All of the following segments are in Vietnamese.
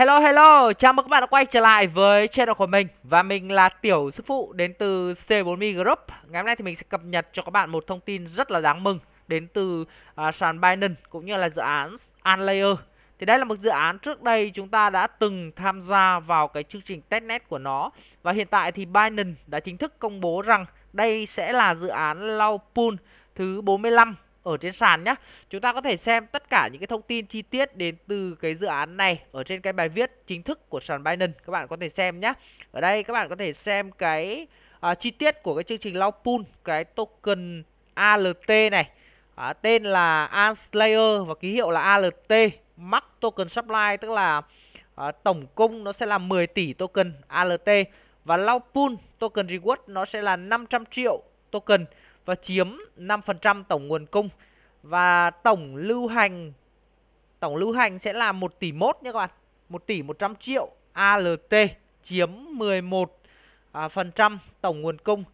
Hello hello, chào mừng các bạn đã quay trở lại với channel của mình Và mình là Tiểu Sư Phụ đến từ C4Mi Group Ngày hôm nay thì mình sẽ cập nhật cho các bạn một thông tin rất là đáng mừng Đến từ uh, sàn Binance cũng như là dự án Unlayer Thì đây là một dự án trước đây chúng ta đã từng tham gia vào cái chương trình testnet của nó Và hiện tại thì Binance đã chính thức công bố rằng đây sẽ là dự án Lao Pool thứ 45 ở trên sàn nhé. Chúng ta có thể xem tất cả những cái thông tin chi tiết đến từ cái dự án này ở trên cái bài viết chính thức của sàn Binance. Các bạn có thể xem nhé. Ở đây các bạn có thể xem cái à, chi tiết của cái chương trình lao pool, cái token ALT này. À, tên là Anslayer và ký hiệu là ALT. Max token supply tức là à, tổng cung nó sẽ là 10 tỷ token ALT và lao pool token reward nó sẽ là 500 triệu token và chiếm 5% tổng nguồn cung và tổng lưu hành tổng lưu hành sẽ là 1 tỷ mốt nha các bạn 1 tỷ 100 triệu ALT chiếm 11 à, phần trăm tổng nguồn cung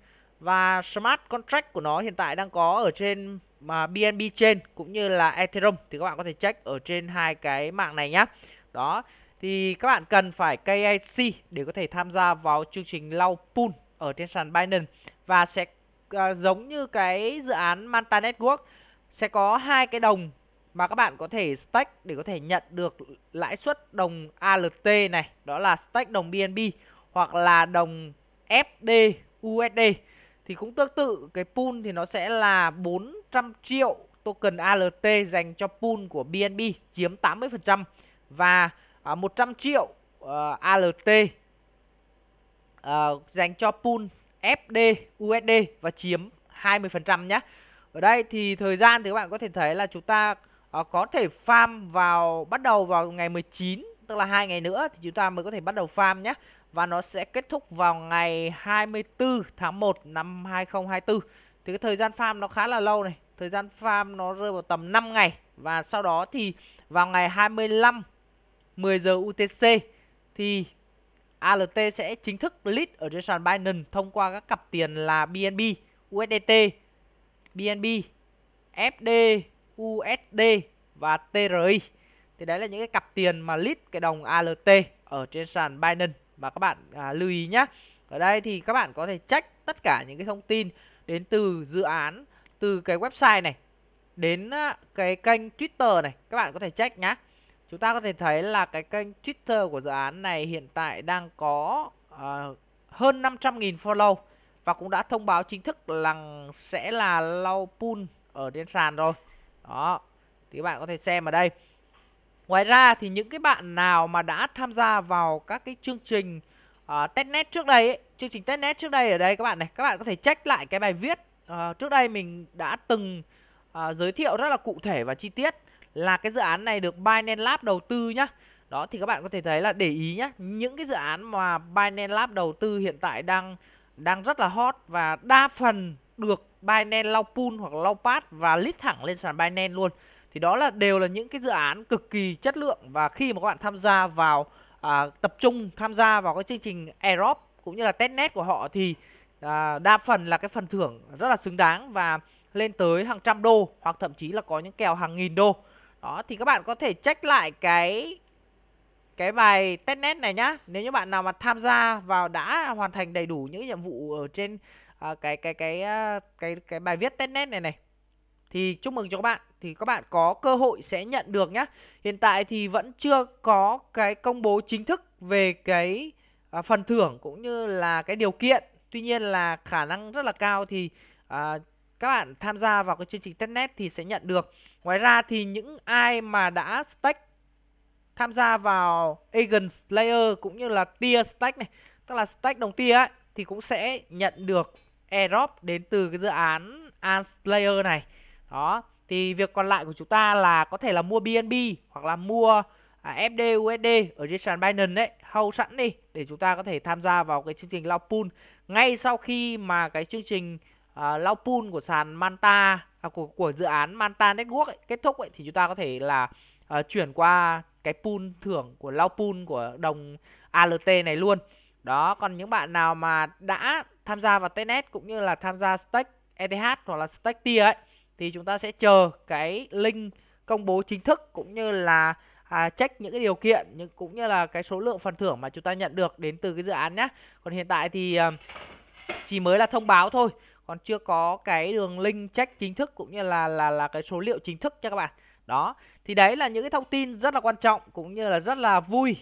và smart contract của nó hiện tại đang có ở trên mà BNB trên cũng như là Ethereum thì các bạn có thể check ở trên hai cái mạng này nhá đó thì các bạn cần phải KIC để có thể tham gia vào chương trình lau pool ở trên sàn Binance và sẽ à, giống như cái dự án Manta Network sẽ có hai cái đồng mà các bạn có thể stake để có thể nhận được lãi suất đồng ALT này, đó là stake đồng BNB hoặc là đồng FD USD thì cũng tương tự cái pool thì nó sẽ là 400 triệu token ALT dành cho pool của BNB chiếm 80% và 100 à, triệu uh, ờ, ALT uh, ờ, dành cho pool FD USD và chiếm 20% nhé. Ở đây thì thời gian thì các bạn có thể thấy là chúng ta ờ, có thể farm vào bắt đầu vào ngày 19 tức là hai ngày nữa thì chúng ta mới có thể bắt đầu farm nhé và nó sẽ kết thúc vào ngày 24 tháng 1 năm 2024. Thì cái thời gian farm nó khá là lâu này, thời gian farm nó rơi vào tầm 5 ngày và sau đó thì vào ngày 25 10 giờ UTC thì ALT sẽ chính thức list ở trên sàn Binance thông qua các cặp tiền là BNB, USDT, BNB, FD, USD và TRI. Thì đấy là những cái cặp tiền mà list cái đồng ALT ở trên sàn Binance mà các bạn à, lưu ý nhé. Ở đây thì các bạn có thể check tất cả những cái thông tin đến từ dự án, từ cái website này, đến à, cái kênh Twitter này. Các bạn có thể check nhé. Chúng ta có thể thấy là cái kênh Twitter của dự án này hiện tại đang có uh, hơn 500.000 follow và cũng đã thông báo chính thức là sẽ là lau pool ở trên sàn rồi. Đó. Thì các bạn có thể xem ở đây. Ngoài ra thì những cái bạn nào mà đã tham gia vào các cái chương trình uh, testnet trước đây ấy, chương trình testnet trước đây ở đây các bạn này, các bạn có thể check lại cái bài viết uh, trước đây mình đã từng uh, giới thiệu rất là cụ thể và chi tiết là cái dự án này được Binance Lab đầu tư nhá. Đó thì các bạn có thể thấy là để ý nhá, những cái dự án mà Binance Lab đầu tư hiện tại đang đang rất là hot và đa phần được Binance lau pool hoặc lau pass và list thẳng lên sàn Binance luôn. Thì đó là đều là những cái dự án cực kỳ chất lượng và khi mà các bạn tham gia vào à, tập trung tham gia vào cái chương trình Aerob cũng như là testnet của họ thì à, đa phần là cái phần thưởng rất là xứng đáng và lên tới hàng trăm đô hoặc thậm chí là có những kèo hàng nghìn đô đó thì các bạn có thể check lại cái cái bài testnet này nhá. Nếu như bạn nào mà tham gia vào đã hoàn thành đầy đủ những nhiệm vụ ở trên à, cái, cái cái cái à, cái cái bài viết testnet này này thì chúc mừng cho các bạn thì các bạn có cơ hội sẽ nhận được nhá. Hiện tại thì vẫn chưa có cái công bố chính thức về cái à, phần thưởng cũng như là cái điều kiện. Tuy nhiên là khả năng rất là cao thì à, các bạn tham gia vào cái chương trình testnet thì sẽ nhận được. Ngoài ra thì những ai mà đã stake tham gia vào Agent Layer cũng như là tier stake này, tức là stake đồng tier ấy thì cũng sẽ nhận được airdrop đến từ cái dự án Ant Layer này. Đó, thì việc còn lại của chúng ta là có thể là mua BNB hoặc là mua à, FD USD ở trên sàn Binance ấy hầu sẵn đi để chúng ta có thể tham gia vào cái chương trình lao pool ngay sau khi mà cái chương trình uh, lao pool của sàn Manta à, của của dự án Manta Network ấy, kết thúc ấy, thì chúng ta có thể là uh, chuyển qua cái pool thưởng của Lau pool của đồng ALT này luôn. Đó, còn những bạn nào mà đã tham gia vào Tenet e cũng như là tham gia stake ETH hoặc là stake TIA ấy thì chúng ta sẽ chờ cái link công bố chính thức cũng như là à, check những cái điều kiện nhưng cũng như là cái số lượng phần thưởng mà chúng ta nhận được đến từ cái dự án nhé còn hiện tại thì à, chỉ mới là thông báo thôi còn chưa có cái đường link check chính thức cũng như là là là cái số liệu chính thức cho các bạn đó thì đấy là những cái thông tin rất là quan trọng cũng như là rất là vui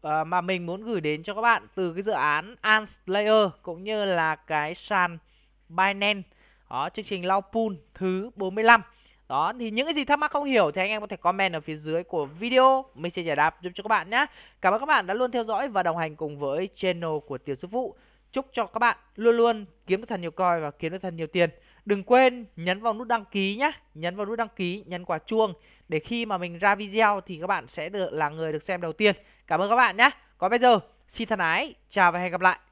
ờ, mà mình muốn gửi đến cho các bạn từ cái dự án Ants Layer cũng như là cái sàn Binance đó chương trình Lau pool thứ 45 đó thì những cái gì thắc mắc không hiểu thì anh em có thể comment ở phía dưới của video mình sẽ giải đáp giúp cho các bạn nhé cảm ơn các bạn đã luôn theo dõi và đồng hành cùng với channel của tiểu sư phụ Chúc cho các bạn luôn luôn kiếm được thật nhiều coi và kiếm được thật nhiều tiền. Đừng quên nhấn vào nút đăng ký nhé, nhấn vào nút đăng ký, nhấn quả chuông để khi mà mình ra video thì các bạn sẽ được là người được xem đầu tiên. Cảm ơn các bạn nhé. Còn bây giờ, xin thân ái, chào và hẹn gặp lại.